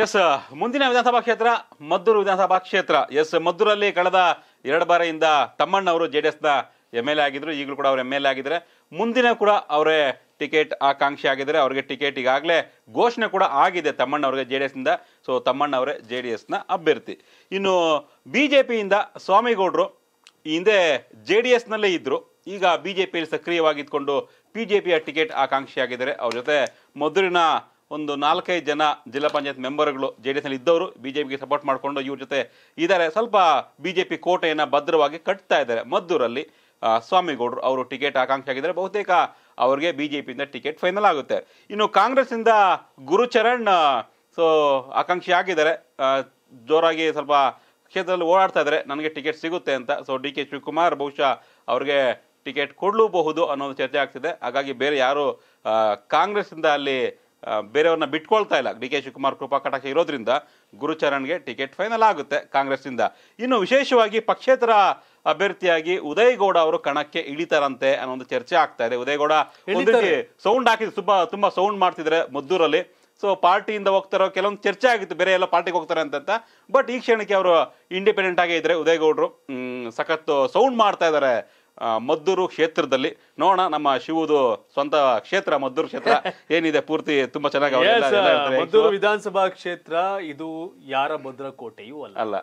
S ಮುಂದಿನ ವಿಧಾನಸಭಾ ಕ್ಷೇತ್ರ ಮದ್ದೂರು ವಿಧಾನಸಭಾ ಕ್ಷೇತ್ರ ಎಸ್ ಮದ್ದೂರಲ್ಲಿ ಕಳೆದ ಎರಡು ಬಾರಿಯಿಂದ ತಮ್ಮಣ್ಣವರು ಜೆ ಡಿ ಎಸ್ನ ಎಮ್ ಎಲ್ ಎ ಆಗಿದ್ರು ಈಗಲೂ ಕೂಡ ಅವರು ಎಮ್ ಎಲ್ ಎ ಆಗಿದ್ದಾರೆ ಮುಂದಿನ ಕೂಡ ಅವರೇ ಟಿಕೆಟ್ ಆಕಾಂಕ್ಷಿ ಆಗಿದ್ದಾರೆ ಅವರಿಗೆ ಟಿಕೆಟ್ ಈಗಾಗಲೇ ಘೋಷಣೆ ಕೂಡ ಆಗಿದೆ ತಮ್ಮಣ್ಣವ್ರಿಗೆ ಜೆ ಡಿ ಎಸ್ನಿಂದ ಸೊ ಅವರೇ ಜೆ ಡಿ ಎಸ್ನ ಅಭ್ಯರ್ಥಿ ಇನ್ನು ಬಿ ಜೆ ಪಿಯಿಂದ ಸ್ವಾಮಿಗೌಡರು ಹಿಂದೆ ಜೆ ಡಿ ಎಸ್ನಲ್ಲೇ ಇದ್ದರು ಈಗ ಬಿ ಜೆ ಪಿಯಲ್ಲಿ ಸಕ್ರಿಯವಾಗಿದ್ದುಕೊಂಡು ಪಿ ಜೆ ಪಿಯ ಟಿಕೆಟ್ ಆಕಾಂಕ್ಷಿ ಆಗಿದ್ದಾರೆ ಅವ್ರ ಜೊತೆ ಮೊದಲಿನ ಒಂದು ನಾಲ್ಕೈದು ಜನ ಜಿಲ್ಲಾ ಪಂಚಾಯತ್ ಮೆಂಬರ್ಗಳು ಜೆ ಡಿ ಎಸ್ನಲ್ಲಿ ಇದ್ದವರು ಬಿ ಜೆ ಪಿಗೆ ಸಪೋರ್ಟ್ ಮಾಡಿಕೊಂಡು ಇವ್ರ ಜೊತೆ ಇದ್ದಾರೆ ಸ್ವಲ್ಪ ಬಿ ಜೆ ಪಿ ಕೋಟೆಯನ್ನು ಭದ್ರವಾಗಿ ಕಟ್ತಾ ಇದ್ದಾರೆ ಮದ್ದೂರಲ್ಲಿ ಸ್ವಾಮಿಗೌಡರು ಅವರು ಟಿಕೆಟ್ ಆಕಾಂಕ್ಷಿ ಆಗಿದ್ದಾರೆ ಬಹುತೇಕ ಅವರಿಗೆ ಬಿ ಜೆ ಪಿಯಿಂದ ಟಿಕೆಟ್ ಫೈನಲ್ ಆಗುತ್ತೆ ಇನ್ನು ಕಾಂಗ್ರೆಸ್ಸಿಂದ ಗುರುಚರಣ್ ಸೊ ಆಕಾಂಕ್ಷಿ ಆಗಿದ್ದಾರೆ ಜೋರಾಗಿ ಸ್ವಲ್ಪ ಕ್ಷೇತ್ರದಲ್ಲಿ ಓಡಾಡ್ತಾ ಇದ್ದಾರೆ ನನಗೆ ಟಿಕೆಟ್ ಸಿಗುತ್ತೆ ಅಂತ ಸೊ ಡಿ ಕೆ ಶಿವಕುಮಾರ್ ಬಹುಶಃ ಅವ್ರಿಗೆ ಟಿಕೆಟ್ ಕೊಡಲೂಬಹುದು ಅನ್ನೋ ಒಂದು ಚರ್ಚೆ ಆಗ್ತಿದೆ ಹಾಗಾಗಿ ಬೇರೆ ಯಾರು ಕಾಂಗ್ರೆಸ್ಸಿಂದ ಅಲ್ಲಿ ಬೇರೆಯವ್ರನ್ನ ಬಿಟ್ಕೊಳ್ತಾ ಇಲ್ಲ ಡಿ ಕೆ ಶಿವಕುಮಾರ್ ಕೃಪಾ ಕಟಾಕ್ಷ ಇರೋದ್ರಿಂದ ಗುರುಚರಣ್ಗೆ ಟಿಕೆಟ್ ಫೈನಲ್ ಆಗುತ್ತೆ ಕಾಂಗ್ರೆಸ್ನಿಂದ ಇನ್ನು ವಿಶೇಷವಾಗಿ ಪಕ್ಷೇತರ ಅಭ್ಯರ್ಥಿಯಾಗಿ ಉದಯಗೌಡ ಅವರು ಕಣಕ್ಕೆ ಇಳಿತಾರಂತೆ ಅನ್ನೋ ಒಂದು ಚರ್ಚೆ ಆಗ್ತಾ ಇದೆ ಉದಯಗೌಡ ಸೌಂಡ್ ಹಾಕಿದ್ರು ತುಂಬಾ ತುಂಬಾ ಸೌಂಡ್ ಮಾಡ್ತಿದ್ರೆ ಮದ್ದೂರಲ್ಲಿ ಸೊ ಪಾರ್ಟಿಯಿಂದ ಹೋಗ್ತಾರೋ ಕೆಲವೊಂದು ಚರ್ಚೆ ಆಗಿತ್ತು ಬೇರೆ ಎಲ್ಲ ಪಾರ್ಟಿಗೆ ಹೋಗ್ತಾರೆ ಅಂತ ಬಟ್ ಈ ಕ್ಷಣಕ್ಕೆ ಅವರು ಇಂಡಿಪೆಂಡೆಂಟ್ ಆಗಿ ಇದ್ರೆ ಉದಯಗೌಡರು ಸಖತ್ತು ಸೌಂಡ್ ಮಾಡ್ತಾ ಇದ್ದಾರೆ ಮದ್ದೂರು ಕ್ಷೇತ್ರದಲ್ಲಿ ನೋಡೋಣ ನಮ್ಮ ಶಿವುದು ಸ್ವಂತ ಕ್ಷೇತ್ರ ಮದ್ದೂರು ಕ್ಷೇತ್ರ ಏನಿದೆ ಪೂರ್ತಿ ತುಂಬಾ ಚೆನ್ನಾಗಿ ಮದ್ದೂರು ವಿಧಾನಸಭಾ ಕ್ಷೇತ್ರ ಇದು ಯಾರ ಭದ್ರಕೋಟೆಯೂ ಅಲ್ಲ ಅಲ್ಲ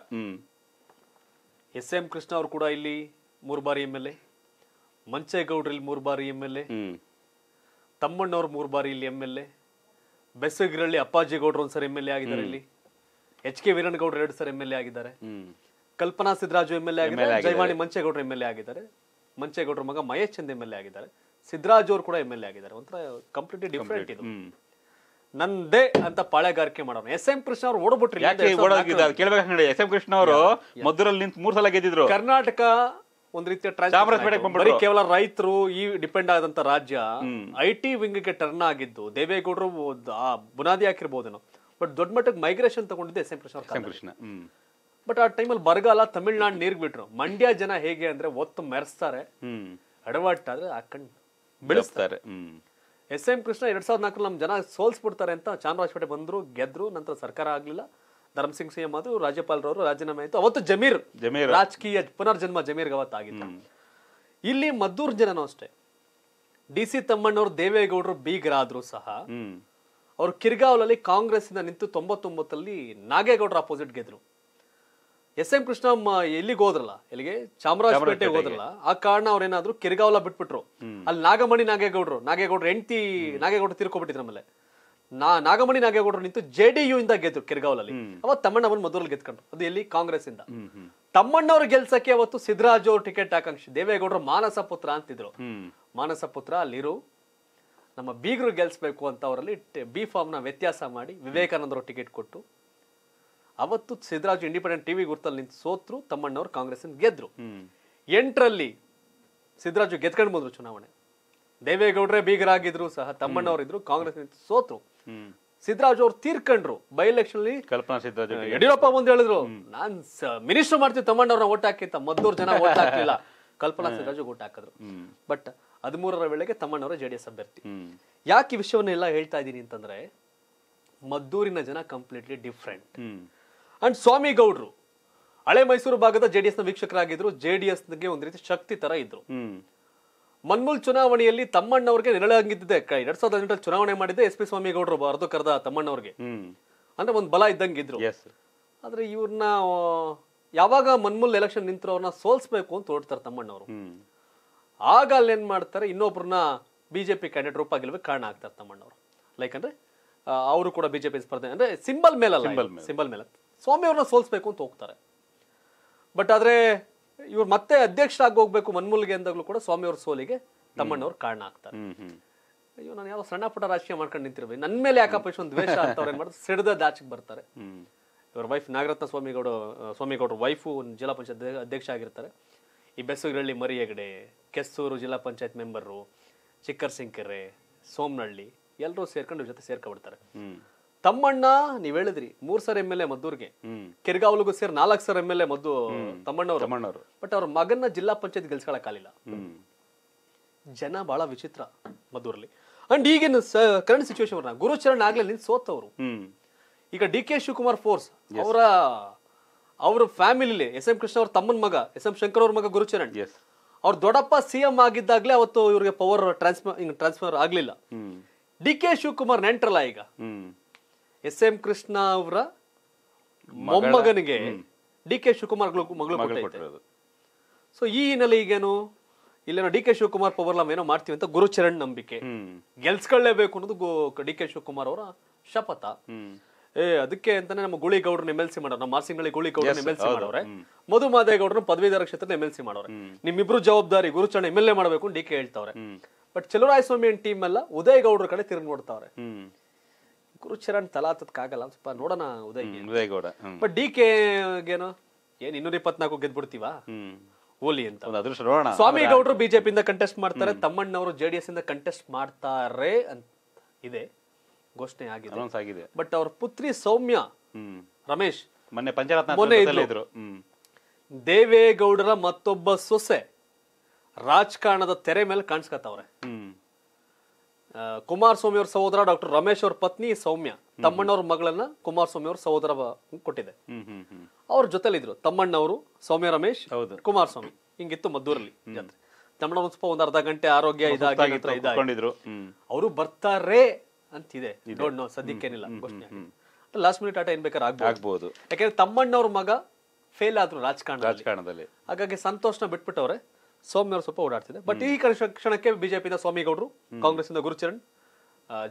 ಎಸ್ ಎಂ ಕೃಷ್ಣ ಅವರು ಕೂಡ ಇಲ್ಲಿ ಮೂರು ಬಾರಿ ಎಂ ಎಲ್ ಎ ಇಲ್ಲಿ ಮೂರು ಬಾರಿ ಎಂ ಎಲ್ ಎ ತಮ್ಮಣ್ಣವ್ರು ಮೂರು ಬಾರಿ ಇಲ್ಲಿ ಎಂ ಎಲ್ ಎ ಬೆಸಗಿರಳ್ಳಿ ಅಪ್ಪಾಜಿಗೌಡ್ರು ಒಂದ್ಸರಿ ಎಂ ಎಲ್ ಎ ಆಗಿದ್ದಾರೆ ಇಲ್ಲಿ ಎಚ್ ಕೆ ವೀರಣ್ಣಗೌಡ್ರು ಎರಡು ಸರ್ ಎಂ ಎಲ್ ಎ ಆಗಿದ್ದಾರೆ Kalpana Siddaraju M L A ಆಗಿದ್ದಾರೆ ಜೈವಾಣಿ ಮಂಚೇಗೌಡ್ರ ಎಮ್ ಎಲ್ ಎ ಆಗಿದ್ದಾರೆ ಮಂಚೇಗೌಡರ ಮಗ Mahesh Chand M L A ಆಗಿದ್ದಾರೆ ಸಿದ್ದರಾಜ್ ಅವರು ಕೂಡ ಎಮ್ ಎಲ್ ಎ ಆಗಿದ್ದಾರೆ ಒಂಥರ ಕಂಪ್ಲೀಟ್ಲಿ ಡಿಫ್ರೆಂಟ್ ಇದು ನಂದೇ ಅಂತ ಪಾಳೆಗಾರಿಕೆ ಮಾಡೋಣ ಎಸ್ ಎಂ ಕೃಷ್ಣ ಅವರು ಓಡ್ಬಿಟ್ರಿ ಎಸ್ ಎಂ ಕೃಷ್ಣ ಅವರು ಮಧುರಲ್ಲಿ ನಿಂತು ಮೂರ್ ಸಲ ಗೆದ್ದಿದ್ರು ಕರ್ನಾಟಕ ಒಂದ್ ರೀತಿಯ ಬರೀ ಕೇವಲ ರೈತರು ಈ ಡಿಪೆಂಡ್ ಆದಂತ ರಾಜ್ಯ ಐ ಟಿ ವಿಂಗ್ ಗೆ ಟರ್ನ್ ಆಗಿದ್ದು ದೇವೇಗೌಡರು ಬುನಾದಿ ಹಾಕಿರ್ಬೋದೇನೋ ಬಟ್ ದೊಡ್ಡ ಮಟ್ಟಕ್ಕೆ ಮೈಗ್ರೇಷನ್ ತಗೊಂಡಿದ್ದು S M Krishna Krishna but ಆ ಟೈಮಲ್ಲಿ ಬರಗಾಲ ತಮಿಳ್ನಾಡು ನೀರ್ ಬಿಟ್ರು ಮಂಡ್ಯ ಜನ ಹೇಗೆ ಅಂದ್ರೆ ಒತ್ತು ಮೆರೆಸ್ತಾರೆ ಅಡವಾಟಾದ್ರೆ ಹಾಕೊಂಡು ಬೆಳೆಸ್ತಾರೆ ಎಸ್ ಎಂ ಕೃಷ್ಣ ಎರಡ್ ಸಾವಿರದ ನಾಲ್ಕು ನಮ್ಮ ಜನ ಸೋಲ್ಸ್ಬಿಡ್ತಾರೆ ಅಂತ ಚಾಮರಾಜಪೇಟೆ ಬಂದ್ರು ಗೆದ್ರು ನಂತರ ಸರ್ಕಾರ ಆಗ್ಲಿಲ್ಲ ಧರ್ಮಸಿಂಗ್ ಸಿಎಂ ಆದ್ರು ರಾಜ್ಯಪಾಲರವರು ರಾಜೀನಾಮೆ ಆಯ್ತು ಅವತ್ತು ಜಮೀರ್ ಜಮೀರ್ ರಾಜಕೀಯ ಪುನರ್ಜನ್ಮ ಜಮೀರ್ಗೆ ಆಗಿತ್ತು ಇಲ್ಲಿ ಮದ್ದೂರ್ ಜನನೂ ಅಷ್ಟೇ ಡಿ ಸಿ ತಮ್ಮಣ್ಣವ್ರು ದೇವೇಗೌಡರು ಬೀಗರಾದ್ರು ಸಹ ಅವ್ರು ಕಿರ್ಗಾವ್ಲಲ್ಲಿ ಕಾಂಗ್ರೆಸ್ ಇಂದ ನಿಂತು ತೊಂಬತ್ತೊಂಬತ್ತಲ್ಲಿ ನಾಗೇಗೌಡರ ಅಪೋಸಿಟ್ ಗೆದ್ರು ಎಸ್ ಎಂ ಕೃಷ್ಣ ಎಲ್ಲಿಗೆ ಹೋದ್ರಲ್ಲ ಎಲ್ಲಿಗೆ ಚಾಮರಾಜಪೇಟೆಗೆ ಹೋದ್ರಲ್ಲ ಆ ಕಾರಣ ಅವ್ರೇನಾದ್ರು ಕಿರ್ಗಾವಲ ಬಿಟ್ಬಿಟ್ರು ಅಲ್ಲಿ ನಾಗಮಣಿ ನಾಗೇಗೌಡರು ನಾಗೇಗೌಡರು ಎಂಟಿ ನಾಗೇಗೌಡರು ತಿರ್ಕೊಬಿಟ್ಟಿದ್ರು ನಮ್ಮಲ್ಲೇ ನಾ ನಾಗಮಣಿ ನಾಗೇಗೌಡರು ನಿಂತು ಜೆ ಡಿ ಯು ಇಂದ ಗೆದ್ರು ಕಿರ್ಗಾವಲಲ್ಲಿ ಅವತ್ತು ತಮ್ಮಣ್ಣವನ್ ಮಧುರಲ್ಲಿ ಗೆದ್ಕೊಂಡ್ರು ಅದು ಎಲ್ಲಿ ಕಾಂಗ್ರೆಸ್ ಇಂದ ತಮ್ಮಣ್ಣವ್ರ ಗೆಲ್ಸಕ್ಕೆ ಅವತ್ತು ಸಿದ್ದರಾಜ್ ಅವ್ರ ಟಿಕೆಟ್ ಆಕಾಂಕ್ಷಿ ದೇವೇಗೌಡರು ಮಾನಸ ಪುತ್ರ ಅಂತಿದ್ರು ಮಾನಸ ಪುತ್ರ ಅಲ್ಲಿರು ನಮ್ಮ ಬೀಗರು ಗೆಲ್ಸ್ಬೇಕು ಅಂತ ಅವರಲ್ಲಿ ಬಿ ಫಾರ್ಮ್ನ ವ್ಯತ್ಯಾಸ ಮಾಡಿ ವಿವೇಕಾನಂದರ ಟಿಕೆಟ್ ಕೊಟ್ಟು ಅವತ್ತು ಸಿದ್ದರಾಜು ಇಂಡಿಪೆಂಡೆಂಟ್ ಟಿವಿ ಗುರ್ತಲ್ಲಿ ನಿಂತು ಸೋತ್ರು ತಮ್ಮಣ್ಣವ್ರು ಕಾಂಗ್ರೆಸ್ ಗೆದ್ರು ಎಂಟರಲ್ಲಿ ಸಿದ್ದರಾಜು ಗೆದ್ಕೊಂಡು ಬಂದ್ರು ಚುನಾವಣೆ ದೇವೇಗೌಡರೇ ಬೀಗರಾಗಿದ್ರು ಸಹ ತಮ್ಮಣ್ಣವರಿದ್ರು ಕಾಂಗ್ರೆಸ್ ನಿಂತು ಸೋತ್ರು ಸಿದ್ದರಾಜು ಅವರು ತೀರ್ಕೊಂಡ್ರು ಬೈ ಎಲೆಕ್ಷನ್ ಕಲ್ಪನಾ ಸಿದ್ದರಾಜು ಯಡಿಯೂರಪ್ಪ ಬಂದು ಹೇಳಿದ್ರು ನಾನ್ ಮಿನಿಸ್ಟರ್ ಮಾಡ್ತೀವಿ ತಮ್ಮಣ್ಣವ್ರನ್ನ ಓಟ್ ಹಾಕಿಂತ ಮದ್ದೂರು ಜನ ಓಟ್ ಹಾಕ್ಲಿಲ್ಲ ಕಲ್ಪನಾ ಸಿದ್ದರಾಜು ಓಟ್ ಹಾಕಿದ್ರು ಬಟ್ ಹದಿಮೂರರ ವೇಳೆಗೆ ತಮ್ಮಣ್ಣವರ ಜೆಡಿಎಸ್ ಅಭ್ಯರ್ಥಿ ಯಾಕೆ ವಿಷಯವನ್ನೆಲ್ಲ ಹೇಳ್ತಾ ಇದ್ದೀನಿ ಅಂತಂದ್ರೆ ಮದ್ದೂರಿನ ಜನ ಕಂಪ್ಲೀಟ್ಲಿ ಡಿಫ್ರೆಂಟ್ ಅಂಡ್ ಸ್ವಾಮಿ ಗೌಡ್ರು ಹಳೆ ಮೈಸೂರು ಭಾಗದ ಜೆಡಿಎಸ್ ನ ವೀಕ್ಷಕರಾಗಿದ್ರು ಜೆಡಿಎಸ್ ಗೆ ಒಂದ್ ರೀತಿ ಶಕ್ತಿ ತರ ಇದ್ರು ಮನ್ಮೂಲ್ ಚುನಾವಣೆಯಲ್ಲಿ ತಮ್ಮಣ್ಣವ್ರಿಗೆ ನೆರಳಾಗಿದ್ದಿದೆ ಎರಡ್ ಸಾವಿರದ ಹದಿನೆಂಟರಲ್ಲಿ ಚುನಾವಣೆ ಮಾಡಿದ್ದೆ ಎಸ್ ಪಿ ಸ್ವಾಮಿಗೌಡರು ಅರ್ಧ ಕರೆದ ತಮ್ಮಣ್ಣವ್ರಿಗೆ ಅಂದ್ರೆ ಒಂದ್ ಬಲ ಇದ್ದಂಗಿದ್ರು ಆದ್ರೆ ಇವ್ರನ್ನ ಯಾವಾಗ ಮನ್ಮೂಲ್ ಎಲೆಕ್ಷನ್ ನಿಂತರವ್ರನ್ನ ಸೋಲ್ಸ್ಬೇಕು ಅಂತ ಹೊರಡ್ತಾರೆ ತಮ್ಮಣ್ಣವರು ಆಗ ಏನ್ ಮಾಡ್ತಾರೆ ಇನ್ನೊಬ್ಬರನ್ನ ಬಿಜೆಪಿ ಕ್ಯಾಂಡಿಡೇಟ್ ರೂಪ ಗೆಲ್ಬೇಕು ಕಾರಣ ಆಗ್ತಾರೆ ತಮ್ಮಣ್ಣವರು ಲೈಕ್ ಅಂದ್ರೆ ಅವರು ಕೂಡ ಬಿಜೆಪಿ ಸ್ಪರ್ಧೆ ಅಂದ್ರೆ ಸಿಂಬಲ್ ಮೇಲಲ್ಲ ಸಿಂಬಲ್ ಮೇಲೆ ಸ್ವಾಮಿಯವ್ರನ್ನ ಸೋಲಿಸ್ಬೇಕು ಅಂತ ಹೋಗ್ತಾರೆ ಬಟ್ ಆದರೆ ಇವ್ರು ಮತ್ತೆ ಅಧ್ಯಕ್ಷರಾಗಿ ಹೋಗ್ಬೇಕು ಮನ್ಮೂಲಿಗೆ ಅಂದಾಗಲೂ ಕೂಡ ಸ್ವಾಮಿಯವ್ರ ಸೋಲಿಗೆ ತಮ್ಮಣ್ಣವ್ರು ಕಾರಣ ಆಗ್ತಾರೆ ಅಯ್ಯೋ ನಾನು ಯಾವ ಸಣ್ಣ ಪುಟ್ಟ ರಾಜಕೀಯ ಮಾಡ್ಕೊಂಡು ನಿಂತಿರ್ಬೇಕು ನನ್ನ ಮೇಲೆ ಯಾಕಪ್ಪ ಇಷ್ಟೊಂದು ದ್ವೇಷ ಅವ್ರು ಏನು ಮಾಡ್ತಾರೆ ಸಿಡ್ದ ದಾಚಿಗೆ ಬರ್ತಾರೆ ಇವ್ರ ವೈಫ್ ನಾಗರತ್ನ ಸ್ವಾಮಿಗೌಡ ಸ್ವಾಮಿಗೌಡರ ವೈಫು ಜಿಲ್ಲಾ ಪಂಚಾಯತ್ ಅಧ್ಯಕ್ಷ ಆಗಿರ್ತಾರೆ ಈ ಬೆಸ್ಸೂರಲ್ಲಿ ಮರಿ ಹೆಗಡೆ ಕೆಸ್ಸೂರು ಜಿಲ್ಲಾ ಪಂಚಾಯತ್ ಮೆಂಬರು ಚಿಕ್ಕರ್ಸಿಂಕೆರೆ ಸೋಮನಹಳ್ಳಿ ಎಲ್ಲರೂ ಸೇರ್ಕೊಂಡು ಇವ್ರ ಜೊತೆ ಸೇರ್ಕೊಬಿಡ್ತಾರೆ ತಮ್ಮಣ್ಣ ನೀವ್ ಹೇಳಿದ್ರಿ ಮೂರ್ ಸರ್ ಎಂ ಎಲ್ ಎ ಮದ್ದೂರ್ಗೆ ಕೆರ್ಗಾವಲಿಗೂ ಸೇರಿ ನಾಲ್ಕು ಸರ್ ಎಂ ಎಲ್ ಎ ಮದ್ದು ತಮ್ಮಣ್ಣವ್ರು ಬಟ್ ಅವ್ರ ಮಗನ್ನ ಜಿಲ್ಲಾ ಪಂಚಾಯತ್ ಆಗಲಿಲ್ಲ ಜನ ಬಹಳ ವಿಚಿತ್ರ ಮದ್ದೂರ್ಲಿ ಅಂಡ್ ಈಗಿನ ಕರೆಂಟ್ ಸಿಚುವೇಶನ್ ಗುರುಚರಣ್ ಆಗ್ಲೇ ನಿಂತು ಸೋತವ್ರು ಈಗ ಡಿ ಕೆ ಶಿವಕುಮಾರ್ ಫೋರ್ಸ್ ಅವರ ಅವ್ರ ಫ್ಯಾಮಿಲಿ ಎಸ್ ಎಂ ಕೃಷ್ಣ ಅವ್ರ ತಮ್ಮನ ಮಗ ಎಸ್ ಎಂ ಶಂಕರ್ ಅವ್ರ ಮಗ ಗುರುಚರಣ್ ಅವ್ರ ದೊಡ್ಡಪ್ಪ ಸಿ ಎಂ ಆಗಿದ್ದಾಗ್ಲೇ ಅವತ್ತು ಇವ್ರಿಗೆ ಪವರ್ ಟ್ರಾನ್ಸ್ಫರ್ ಟ್ರಾನ್ಸ್ಫರ್ ಆಗ್ಲಿಲ್ಲ ಡಿ ಕೆ ಶಿವಕುಮಾರ್ ನೆಂಟ್ರಲ್ಲ ಈಗ ಎಸ್ ಎಂ ಕೃಷ್ಣ ಅವರ ಮೊಮ್ಮಗನಿಗೆ ಡಿ ಕೆ ಶಿವಕುಮಾರ್ ಮಗಳು ಸೊ ಈ ಹಿನ್ನೆಲೆ ಈಗೇನು ಇಲ್ಲೇನೋ ಡಿ ಕೆ ಶಿವಕುಮಾರ್ ಪವರ್ ಏನೋ ಮಾಡ್ತೀವಿ ಅಂತ ಗುರುಚರಣ್ ನಂಬಿಕೆ ಗೆಲ್ಸ್ಕೊಳ್ಳೇಬೇಕು ಅನ್ನೋದು ಡಿ ಕೆ ಶಿವಕುಮಾರ್ ಅವರ ಶಪಥ ಏ ಅದಕ್ಕೆ ಅಂತಾನೆ ನಮ್ಮ ಗುಳಿಗೌಡ್ರನ್ನ ಎಮ್ ಎಲ್ ಸಿ ಮಾಡೋರು ನಮ್ಮ ಮಾಸಿಂಗಳಿ ಗುಳಿಗೌಡ್ರನ್ನ ಎಮ್ ಎಲ್ ಸಿ ಮಾಡೋರೆ ಮಧು ಮಾದೇಗೌಡರನ್ನ ಪದವೀಧರ ಕ್ಷೇತ್ರದ ಎಮ್ ಎಲ್ ಸಿ ಮಾಡೋರೆ ನಿಮ್ಮಿಬ್ರು ಜವಾಬ್ದಾರಿ ಗುರುಚರಣ ಎಮ್ ಎಲ್ ಎ ಮಾಡಬೇಕು ಡಿ ಕೆ ಹೇಳ್ತಾವ್ರೆ ಬಟ್ ರಾಯಸ್ವಾಮಿ ಟೀಮ್ ಎಲ್ಲ ಉದಯ್ ಗೌಡ್ರ ಕಡೆ ತಿರುಗಿ ನೋಡ್ತಾವ್ರೆ ಕುರುಚರಣ್ ತಲಾತದಕ್ಕಾಗಲ್ಲ ಸ್ವಲ್ಪ ನೋಡೋಣ Uday Udayagowda but D K ಏನು ಏನ್ ಇನ್ನೂರ ಇಪ್ಪತ್ನಾಲ್ಕು ಗೆದ್ಬಿಡ್ತೀವ ಓಲಿ ಅಂತ ಅದೃಷ್ಟ ನೋಡೋಣ ಸ್ವಾಮಿ ಗೌಡರು ಇಂದ ಕಂಟೆಸ್ಟ್ ಮಾಡ್ತಾರೆ ತಮ್ಮಣ್ಣವರು ಜೆಡಿಎಸ್ ಇಂದ ಕಂಟೆಸ್ಟ್ ಮಾಡ್ತಾರೆ ಅಂತ ಇದೆ ಘೋಷಣೆ ಆಗಿದೆ ಬಟ್ ಅವ್ರ ಪುತ್ರಿ ಸೌಮ್ಯ ರಮೇಶ್ ಮೊನ್ನೆ ಪಂಚರತ್ನ ಮೊನ್ನೆ ಇದ್ರು ದೇವೇಗೌಡರ ಮತ್ತೊಬ್ಬ ಸೊಸೆ ರಾಜಕಾರಣದ ತೆರೆ ಮೇಲೆ ಕಾಣಿಸ್ಕತ್ತವ್ರೆ ಕುಮಾರಸ್ವಾಮಿ ಅವ್ರ ಸಹೋದರ ಡಾಕ್ಟರ್ ರಮೇಶ್ ಅವ್ರ ಪತ್ನಿ ಸೌಮ್ಯ ತಮ್ಮಣ್ಣವ್ರ ಮಗಳನ್ನ ಕುಮಾರಸ್ವಾಮಿ ಅವ್ರ ಸಹೋದರ ಕೊಟ್ಟಿದೆ ಅವ್ರ ಜೊತೆಲಿದ್ರು ತಮ್ಮಣ್ಣವರು ಸೌಮ್ಯ ರಮೇಶ್ ಸ್ವಾಮಿ ಹಿಂಗಿತ್ತು ಮದ್ದೂರಲ್ಲಿ ತಮ್ಮಣ್ಣ ಸ್ವಲ್ಪ ಒಂದ್ ಅರ್ಧ ಗಂಟೆ ಆರೋಗ್ಯ ಇದಾಗಿ ಅವರು ಬರ್ತಾರೆ ಅಂತಿದೆ ಡೋಂಟ್ ಸದ್ಯಕ್ಕೇನಿಲ್ಲ ಲಾಸ್ಟ್ ಮಿನಿಟ್ ಆಟ ಏನ್ ಬೇಕಾದ್ರೆ ಆಗ್ಬಹುದು ಯಾಕಂದ್ರೆ ತಮ್ಮಣ್ಣವ್ರ ಮಗ ಫೇಲ್ ಆದ್ರು ರಾಜಕಾರಣದಲ್ಲಿ ಹಾಗಾಗಿ ಸಂತೋಷನ ಬಿಟ್ಬಿಟ್ಟವ್ರೆ ಸೌಮ್ಯ ಸ್ವಲ್ಪ ಓಡಾಡ್ತಿದೆ ಬಟ್ ಈ ಕ್ಷಣಕ್ಕೆ ಬಿಜೆಪಿಯಿಂದ ಸ್ವಾಮಿಗೌಡರು ಕಾಂಗ್ರೆಸ್ನಿಂದ Gurucharan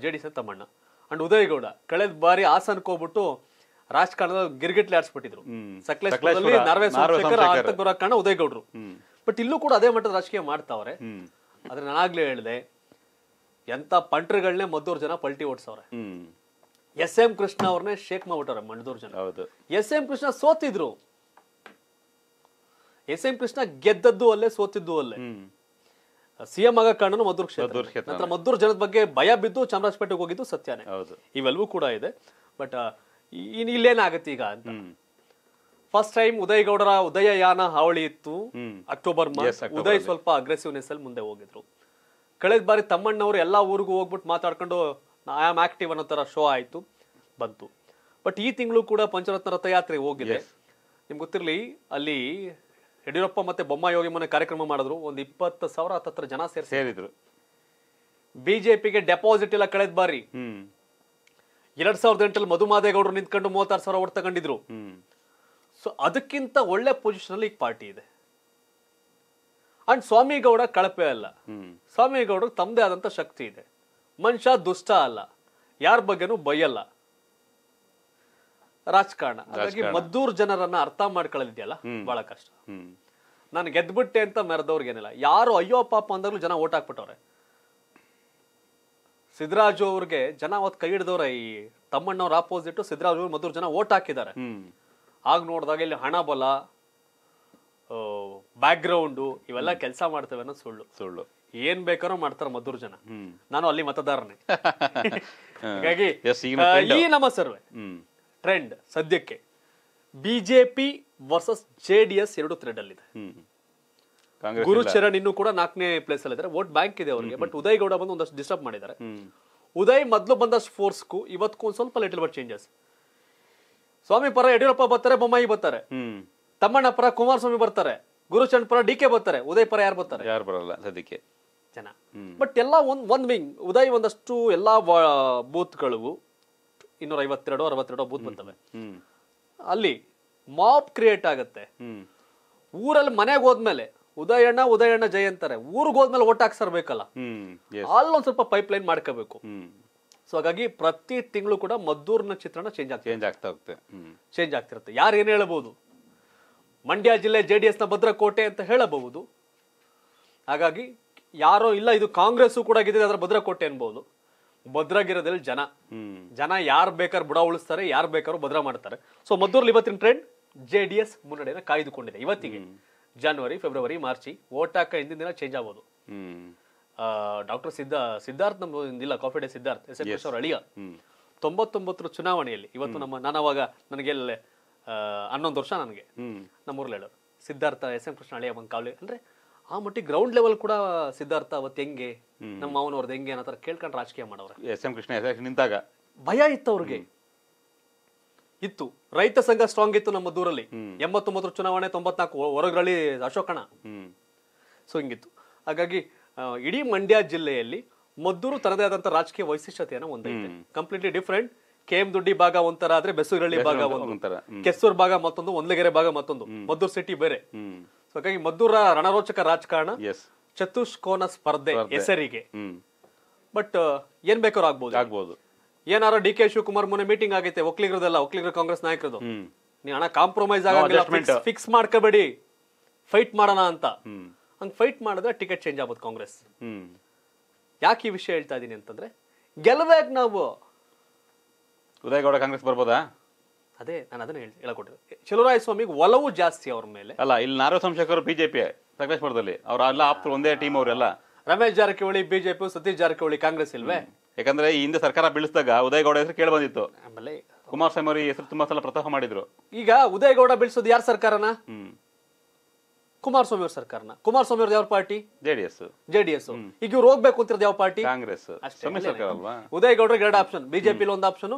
J D Thammanna and Udayagowda ಕಳೆದ ಬಾರಿ ಹಾಸನಕ್ಕೆ ಹೋಗ್ಬಿಟ್ಟು ರಾಜಕಾರಣದ ಗಿರ್ಗಿಟ್ಲೆ ಆಡ್ಸ್ಬಿಟ್ಟಿದ್ರು ಸಕಲೇಶ್ವರದಲ್ಲಿ ನಾರ್ವೆ ಸೋಮಶೇಖರ್ ಆತಂಕರ ಕಾರಣ ಉದಯಗೌಡರು ಬಟ್ ಇಲ್ಲೂ ಕೂಡ ಅದೇ ಮಟ್ಟದ ರಾಜಕೀಯ ಮಾಡ್ತಾವ್ರೆ ಆದ್ರೆ ನಾನಾಗ್ಲೇ ಹೇಳಿದೆ ಎಂತ ಪಂಟ್ರಿಗಳನ್ನೇ ಮದ್ದೂರು ಜನ ಪಲ್ಟಿ ಓಡಿಸವ್ರೆ ಎಸ್ ಎಂ ಕೃಷ್ಣ ಅವ್ರನ್ನೇ ಶೇಖ್ ಮಾಡ್ಬಿಟ್ಟವ್ರೆ ಮಂಡದೂರು ಜನ ಎಸ್ ಎಂ ಕೃಷ್ಣ ಸೋತಿದ್ರು ಎಸ್ ಎಂ ಕೃಷ್ಣ ಗೆದ್ದದ್ದು ಅಲ್ಲೇ ಸೋತಿದ್ದು ಅಲ್ಲೇ ಸಿಎಂ ಆಗ ಕಾರಣ ಮದ್ದೂರು ಕ್ಷೇತ್ರ ನಂತರ ಮದ್ದೂರು ಜನದ ಬಗ್ಗೆ ಭಯ ಬಿದ್ದು ಚಾಮರಾಜಪೇಟೆಗೆ ಹೋಗಿದ್ದು ಸತ್ಯನೇ ಇವೆಲ್ಲವೂ ಕೂಡ ಇದೆ ಬಟ್ ಇಲ್ಲೇನಾಗತ್ತೆ ಈಗ ಅಂತ ಫಸ್ಟ್ ಟೈಮ್ ಉದಯ್ ಗೌಡರ ಉದಯ ಯಾನ ಹಾವಳಿ ಇತ್ತು ಅಕ್ಟೋಬರ್ ಉದಯ್ ಸ್ವಲ್ಪ ಅಗ್ರೆಸಿವ್ನೆಸ್ ಅಲ್ಲಿ ಮುಂದೆ ಹೋಗಿದ್ರು ಕಳೆದ ಬಾರಿ ತಮ್ಮಣ್ಣವರು ಎಲ್ಲಾ ಊರಿಗೂ ಹೋಗ್ಬಿಟ್ಟು ಮಾತಾಡ್ಕೊಂಡು ಐ ಆಮ್ ಆಕ್ಟಿವ್ ಅನ್ನೋ ತರ ಶೋ ಆಯ್ತು ಬಂತು ಬಟ್ ಈ ತಿಂಗಳು ಕೂಡ ಪಂಚರತ್ನ ರಥಯಾತ್ರೆ ಹೋಗಿದೆ ನಿಮ್ಗೆ ಗೊತ್ತಿರಲಿ ಅಲ್ಲಿ ಯಡಿಯೂರಪ್ಪ ಮತ್ತೆ ಬೊಮ್ಮಾಯಿ ಮನೆ ಕಾರ್ಯಕ್ರಮ ಮಾಡಿದ್ರು ಒಂದು ಇಪ್ಪತ್ತು ಸಾವಿರ ಹತ್ತತ್ರ ಜನ ಸೇರಿ ಸೇರಿದ್ರು ಬಿಜೆಪಿಗೆ ಡೆಪಾಸಿಟ್ ಎಲ್ಲ ಕಳೆದ ಬಾರಿ ಎರಡ್ ಸಾವಿರದ ಎಂಟಲ್ಲಿ ಮಧುಮಾದೇಗೌಡರು ನಿಂತ್ಕೊಂಡು ಮೂವತ್ತಾರು ಸಾವಿರ ಓಟ್ ತಗೊಂಡಿದ್ರು ಸೊ ಅದಕ್ಕಿಂತ ಒಳ್ಳೆ ಪೊಸಿಷನ್ ಅಲ್ಲಿ ಈಗ ಪಾರ್ಟಿ ಇದೆ ಅಂಡ್ ಸ್ವಾಮಿಗೌಡ ಕಳಪೆ ಅಲ್ಲ ಸ್ವಾಮಿಗೌಡರು ತಮ್ಮದೇ ಆದಂತ ಶಕ್ತಿ ಇದೆ ಮನುಷ್ಯ ದುಷ್ಟ ಅಲ್ಲ ಯಾರ ಬಗ್ಗೆನೂ ಬೈಯಲ್ಲ ರಾಜಕಾರಣ ಹಾಗಾಗಿ ಮದ್ದೂರ್ ಜನರನ್ನ ಅರ್ಥ ಮಾಡ್ಕೊಳ್ಳೋದಿದೆಯಲ್ಲ ಬಹಳ ಕಷ್ಟ ನಾನು ಗೆದ್ಬಿಟ್ಟೆ ಅಂತ ಮೆರೆದವ್ರಿಗೆ ಏನಿಲ್ಲ ಯಾರು ಅಯ್ಯೋ ಪಾಪ ಅಂದಾಗ್ಲೂ ಜನ ಓಟ್ ಹಾಕ್ಬಿಟ್ಟವ್ರೆ ಸಿದ್ದರಾಜು ಅವ್ರಿಗೆ ಜನ ಅವತ್ ಕೈ ಹಿಡಿದವ್ರ ಈ ತಮ್ಮಣ್ಣವ್ರ ಆಪೋಸಿಟ್ ಸಿದ್ದರಾಜು ಮದ್ದೂರ್ ಜನ ಓಟ್ ಹಾಕಿದ್ದಾರೆ ಆಗ ನೋಡಿದಾಗ ಇಲ್ಲಿ ಹಣ ಬಲ ಬ್ಯಾಕ್ ಗ್ರೌಂಡು ಇವೆಲ್ಲ ಕೆಲಸ ಮಾಡ್ತೇವೆ ಅನ್ನೋ ಸುಳ್ಳು ಸುಳ್ಳು ಏನ್ ಬೇಕಾರೋ ಮಾಡ್ತಾರ ಮದ್ದೂರ್ ಜನ ನಾನು ಅಲ್ಲಿ ಮತದಾರನೇ ಹಾಗಾಗಿ ಈ ನಮ್ಮ ಸರ್ವೆ ಟ್ರೆಂಡ್ ಸದ್ಯಕ್ಕೆ B J P versus J D S ಎರಡು ಥ್ರೆಡ್ ಅಲ್ಲಿದೆ ಗುರುಚರಣ್ ಇನ್ನು ಕೂಡ ನಾಲ್ಕನೇ ಪ್ಲೇಸ್ ಅಲ್ಲಿ ಇದ್ದಾರೆ ವೋಟ್ ಬ್ಯಾಂಕ್ ಇದೆ ಅವರಿಗೆ ಬಟ್ ಉದಯ್ ಗೌಡ ಬಂದು ಒಂದಷ್ಟು ಡಿಸ್ಟರ್ಬ್ ಮಾಡಿದ್ದಾರೆ ಉದಯ್ ಮೊದಲು ಬಂದಷ್ಟು ಫೋರ್ಸ್ ಇವತ್ತಿಗೂ ಒಂದು ಸ್ವಲ್ಪ ಲಿಟಲ್ ಬಟ್ ಚೇಂಜಸ್ ಸ್ವಾಮಿ ಪರ ಯಡಿಯೂರಪ್ಪ ಬರ್ತಾರೆ ಬೊಮ್ಮಾಯಿ ಬರ್ತಾರೆ ತಮ್ಮಣ್ಣ ಪರ ಕುಮಾರಸ್ವಾಮಿ ಬರ್ತಾರೆ ಗುರುಚರಣ್ ಪರ ಡಿ ಕೆ ಬರ್ತಾರೆ ಉದಯ್ ಪರ ಯಾರು ಬರ್ತಾರೆ ಯಾರು ಬರಲ್ಲ ಸದ್ಯಕ್ಕೆ ಜನ ಬಟ್ ಎಲ್ಲ ಒಂದ್ ಒಂದ್ ವಿಂಗ್ ಉದಯ್ ಒಂದಷ್ಟು ಎಲ್ಲಾ ಬೂತ್ಗಳು ಇನ್ನೂರ ಐವತ್ತೆರಡು ಅರವತ್ತೆರಡು ಬೂತ್ ಬರ್ತವೆ ಅಲ್ಲಿ ಮಾಪ್ ಕ್ರಿಯೇಟ್ ಆಗುತ್ತೆ ಊರಲ್ಲಿ ಮನೆಗೆ ಹೋದ್ಮೇಲೆ ಉದಯಣ್ಣ ಉದಯಣ್ಣ ಜಯ ಅಂತಾರೆ ಊರಿಗೆ ಹೋದ್ಮೇಲೆ ಓಟ್ ಹಾಕ್ಸರ್ಬೇಕಲ್ಲ ಅಲ್ಲೊಂದ್ ಸ್ವಲ್ಪ ಪೈಪ್ ಲೈನ್ ಮಾಡ್ಕೋಬೇಕು ಸೊ ಹಾಗಾಗಿ ಪ್ರತಿ ತಿಂಗಳು ಕೂಡ ಮದ್ದೂರಿನ ಚಿತ್ರಣ ಚೇಂಜ್ ಆಗ್ತದೆ ಚೇಂಜ್ ಆಗ್ತಾ ಹೋಗುತ್ತೆ ಚೇಂಜ್ ಆಗ್ತಿರುತ್ತೆ ಯಾರು ಏನು ಹೇಳಬಹುದು ಮಂಡ್ಯ ಜಿಲ್ಲೆ ಜೆ ಡಿ ಎಸ್ನ ಭದ್ರಕೋಟೆ ಅಂತ ಹೇಳಬಹುದು ಹಾಗಾಗಿ ಯಾರೋ ಇಲ್ಲ ಇದು ಕಾಂಗ್ರೆಸ್ ಕೂಡ ಆಗಿದೆ ಅದರ ಭದ್ರಕೋಟೆ ಅನ್ಬೋದು ಭದ್ರಾಗಿರೋದ್ರಲ್ಲಿ ಜನ ಜನ ಯಾರು ಬೇಕಾದ್ರೂ ಬುಡ ಉಳಿಸ್ತಾರೆ ಯಾರು ಬೇಕಾದ್ರೂ ಭದ್ರ ಮಾಡ್ತಾರೆ ಸೊ ಮದ್ದೂರಲ್ಲಿ ಇವತ್ತಿನ ಟ್ರೆಂಡ್ ಜೆ ಡಿ ಎಸ್ ಮುನ್ನಡೆಯನ್ನು ಕಾಯ್ದುಕೊಂಡಿದೆ ಇವತ್ತಿಗೆ ಜನವರಿ ಫೆಬ್ರವರಿ ಮಾರ್ಚ್ ಹಾಕ ಹಿಂದಿನ ದಿನ ಚೇಂಜ್ ಆಗ್ಬೋದು ಡಾಕ್ಟರ್ ಸಿದ್ಧ ಸಿದ್ಧಾರ್ಥ್ ಇಲ್ಲ coffee day Siddharth S M S ಅವರ ಅಳಿಯ ತೊಂಬತ್ತೊಂಬತ್ತರ ಚುನಾವಣೆಯಲ್ಲಿ ಇವತ್ತು ನಮ್ಮ ನಾನು ಅವಾಗ ನನಗೆ ಹನ್ನೊಂದು ವರ್ಷ ನನಗೆ ನಮ್ಮೂರಲ್ಲಿ ಹೇಳೋರು ಸಿದ್ಧಾರ್ಥ ಎಸ್ ಎಂ ಕೃಷ್ಣ ಅಳಿಯ ಬಂದು ಅಂದ್ರೆ ಆ ಮಟ್ಟಿಗೆ ಗ್ರೌಂಡ್ ಲೆವೆಲ್ ಕೂಡ ಸಿದ್ಧಾರ್ಥ ಅವತ್ತು ಹೆಂಗೆ ನಮ್ಮ ಮಾವನವ್ರದ್ದು ಹೆಂಗೆ ಅನ್ನೋ ಥರ ಕೇಳ್ಕೊಂಡು ರಾಜಕೀಯ ಮಾಡೋರು ಎಸ್ ಎಂ ಕೃಷ್ಣ ನಿಂತಾಗ ಭಯ ಇತ್ತು ಅವ್ರಿಗೆ ಇತ್ತು ರೈತ ಸಂಘ ಸ್ಟ್ರಾಂಗ್ ಇತ್ತು ನಮ್ಮ ದೂರಲ್ಲಿ ಎಂಬತ್ತೊಂಬತ್ತರ ಚುನಾವಣೆ ತೊಂಬತ್ನಾಲ್ಕು ಹೊರಗಳಲ್ಲಿ ಅಶೋಕಣ ಸೊ ಹಿಂಗಿತ್ತು ಹಾಗಾಗಿ ಇಡೀ ಮಂಡ್ಯ ಜಿಲ್ಲೆಯಲ್ಲಿ ಮದ್ದೂರು ತರದೇ ಆದಂತ ರಾಜಕೀಯ ವೈಶಿಷ್ಟ್ಯತೆಯನ್ನು ಹೊಂದೈತೆ ಕಂಪ್ಲೀಟ್ಲಿ ಡಿಫ್ರೆಂಟ್ ಕೆಎಂ ದುಡ್ಡಿ ಭಾಗ ಒಂಥರ ಆದ್ರೆ ಬೆಸುಗರಳ್ಳಿ ಭಾಗ ಒಂದು ಕೆಸೂರ್ ಭಾಗ ಮತ್ತೊಂದು ಒಂದ್ಲಗೆರೆ ಭಾಗ ಮತ್ತೊಂದು ಮದ್ದೂರು ಸಿಟಿ ಬೇರೆ ಸೊ ಹಾಗಾಗಿ ಮದ್ದೂರ ರಣರೋಚಕ ರಾಜಕಾರಣ ಎಸ್ ಚತುಷ್ಕೋನ ಸ್ಪರ್ಧೆ ಹೆಸರಿಗೆ ಬಟ್ uh, ಏನ್ ಬೇಕಾದ್ರೂ ಆಗ್ಬೋದು ಆಗ್ಬೋದು ಏನಾರ ಡಿ ಕೆ ಶಿವಕುಮಾರ್ ಮೊನ್ನೆ ಮೀಟಿಂಗ್ ಆಗೈತೆ ಒಕ್ಲಿಗರದಲ್ಲ ಒಕ್ಲಿಗರ ಕಾಂಗ್ರೆಸ್ ನಾಯಕರದು ನೀ ಹಣ ಕಾಂಪ್ರಮೈಸ್ ಆಗೋದಿಲ್ಲ ಫಿಕ್ಸ್ ಮಾಡ್ಕೋಬೇಡಿ ಫೈಟ್ ಮಾಡೋಣ ಅಂತ ಹಂಗ್ ಫೈಟ್ ಮಾಡಿದ್ರೆ ಟಿಕೆಟ್ ಚೇಂಜ್ ಆಗ್ಬೋದು ಕಾಂಗ್ರೆಸ್ ಯಾಕೆ ಈ ವಿಷಯ ಹೇಳ್ತಾ ಇದೀನಿ ಅಂತಂದ್ರೆ ಗೆಲ್ಲಬೇಕು ನಾವು ಉದಯಗೌಡ ಕಾಂಗ್ರೆಸ್ ಬರ್ಬೋದಾ ಅದೇ ನಾನು ಅದನ್ನ ಚಲುರಾಯ ಸ್ವಾಮಿಗೆ ಒಲವು ಜಾಸ್ತಿ ಅವ್ರ ಮೇಲೆ ಅಲ್ಲ ಇಲ್ಲಿ ನಾರಾಯಣ ಸಂಶಕರು ಬಿಜೆಪಿ ಸಕಲೇಶ್ಪುರದಲ್ಲಿ ಅವ್ರ ಎಲ್ಲ ಆಪ್ತರು ಒಂದೇ ಟೀಮ್ ಅವರೆಲ್ಲ ರಮೇಶ್ ಜಾರಕಿಹೊಳಿ ಬಿಜೆಪಿ ಸತೀಶ್ ಜಾರಕಿಹೊಳಿ ಕಾಂಗ್ರೆಸ್ ಇಲ್ವೇ ಯಾಕಂದ್ರೆ ಈ ಹಿಂದೆ ಸರ್ಕಾರ ಬೀಳಿಸಿದಾಗ ಉದಯಗೌಡ ಹೆಸರು ಕೇಳಿ ಬಂದಿತ್ತು ಆಮೇಲೆ ಕುಮಾರಸ್ವಾಮಿ ಅವರಿಗೆ ಹೆಸರು ತುಂಬಾ ಸಲ ಪ್ರತಾಪ ಮಾಡಿದ್ರು ಈಗ ಉದಯಗೌಡ ಬೀಳಿಸೋದು ಯಾರ ಸರ್ಕಾರನ ಕುಮಾರಸ್ವಾಮಿ ಅವ್ರ ಸರ್ಕಾರನ ಕುಮಾರಸ್ವಾಮಿ ಅವ್ರದ್ದು ಯಾವ ಪಾರ್ಟಿ ಜೆಡಿಎಸ್ ಜೆಡಿಎಸ್ ಈಗ ಇವ್ರು ಹೋಗ್ಬೇಕು ಅಂತಿರೋದು ಯಾವ ಪಾರ್ಟಿ ಕಾಂಗ್ರೆಸ್ ಉದಯಗೌಡರಿಗೆ ಎರಡು ಆಪ್ಷನ್ ಬಿಜೆಪಿ ಒಂದು ಆಪ್ಷನ್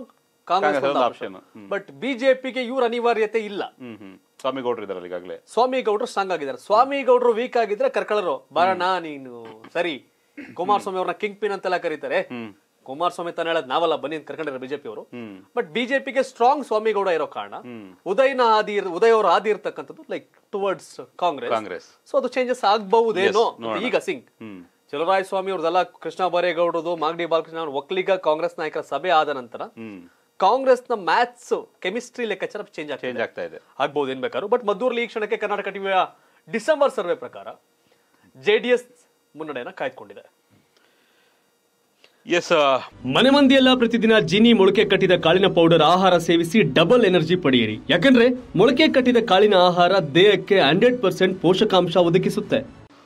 ಕಾಂಗ್ರೆಸ್ ಬಟ್ ಬಿಜೆಪಿಗೆ ಇವ್ರ ಅನಿವಾರ್ಯತೆ ಇಲ್ಲ ಸ್ವಾಮಿಗೌಡರು ಇದಾರೆ ಈಗಾಗಲೇ ಸ್ವಾಮಿಗೌಡರು ಸ್ಟ್ರಾಂಗ್ ಆಗಿದ್ದಾರೆ ಸ್ವಾಮಿಗೌಡರು ವೀಕ್ ಆಗಿದ್ರೆ ಕರ್ಕಳರು ಬರನಾ ನೀನು ಸರಿ ಕುಮಾರಸ್ವಾಮಿ ಅವ್ರನ್ನ ಕಿಂಗ್ ಪಿನ್ ಅಂತೆಲ್ಲ ಕರೀತಾರೆ ಕುಮಾರಸ್ವಾಮಿ ತಾನೇ ಹೇಳೋದು ನಾವಲ್ಲ ಬನ್ನಿ ಅಂತ ಕರ್ಕೊಂಡಿರೋ ಬಿಜೆಪಿ ಅವರು ಬಟ್ ಬಿಜೆಪಿಗೆ ಸ್ಟ್ರಾಂಗ್ ಸ್ವಾಮಿಗೌಡ ಇರೋ ಕಾರಣ ಉದಯನ ಆದಿ ಉದಯ ಅವರ ಆದಿ ಇರ್ತಕ್ಕಂಥದ್ದು like towards Congress Congress so ಅದು ಚೇಂಜಸ್ ಆಗಬಹುದೇನೋ ಈಗ ಸಿಂಗ್ ಚಲುವರಾಯ ಸ್ವಾಮಿ ಅವ್ರದೆಲ್ಲ ಕೃಷ್ಣ ಬರೇಗೌಡದು ಮಾಗಡಿ ಬಾಲಕೃಷ್ಣ ಒಕ್ಕಲಿಗ ಕಾಂಗ್ರೆಸ್ ನಾಯಕರ ಸಭೆ ಆದ ನಂತರ ಕಾಂಗ್ರೆಸ್ನ ಮ್ಯಾಥ್ಸ್ ಕೆಮಿಸ್ಟ್ರಿ ಲೆಕ್ಕಾಚಾರ ಚೇಂಜ್ ಚೇಂಜ್ ಆಗ್ತಾ ಇದೆ ಆಗ್ಬೋದು ಏನ್ ಬಟ್ ಈ ಕ್ಷಣಕ್ಕೆ ಕರ್ನಾಟಕ ಟಿವಿಯ ಡಿಸೆಂಬರ್ ಸರ್ವೆ ಪ್ರಕಾರ ಜೆ ಡಿ ಎಸ್ ಮುನ್ನಡೆಯನ್ನು ಕಾಯ್ದುಕೊಂಡಿದೆ ಎಸ್ ಮನೆ ಮಂದಿಯೆಲ್ಲ ಪ್ರತಿದಿನ ಜಿನಿ ಮೊಳಕೆ ಕಟ್ಟಿದ ಕಾಳಿನ ಪೌಡರ್ ಆಹಾರ ಸೇವಿಸಿ ಡಬಲ್ ಎನರ್ಜಿ ಪಡೆಯಿರಿ ಯಾಕಂದ್ರೆ ಮೊಳಕೆ ಕಟ್ಟಿದ ಕಾಳಿನ ಆಹಾರ ದೇಹಕ್ಕೆ ಹಂಡ್ರೆಡ್ ಪರ್ಸೆಂಟ್ ಪೋಷಕಾಂಶ ಒದಗಿಸುತ್ತೆ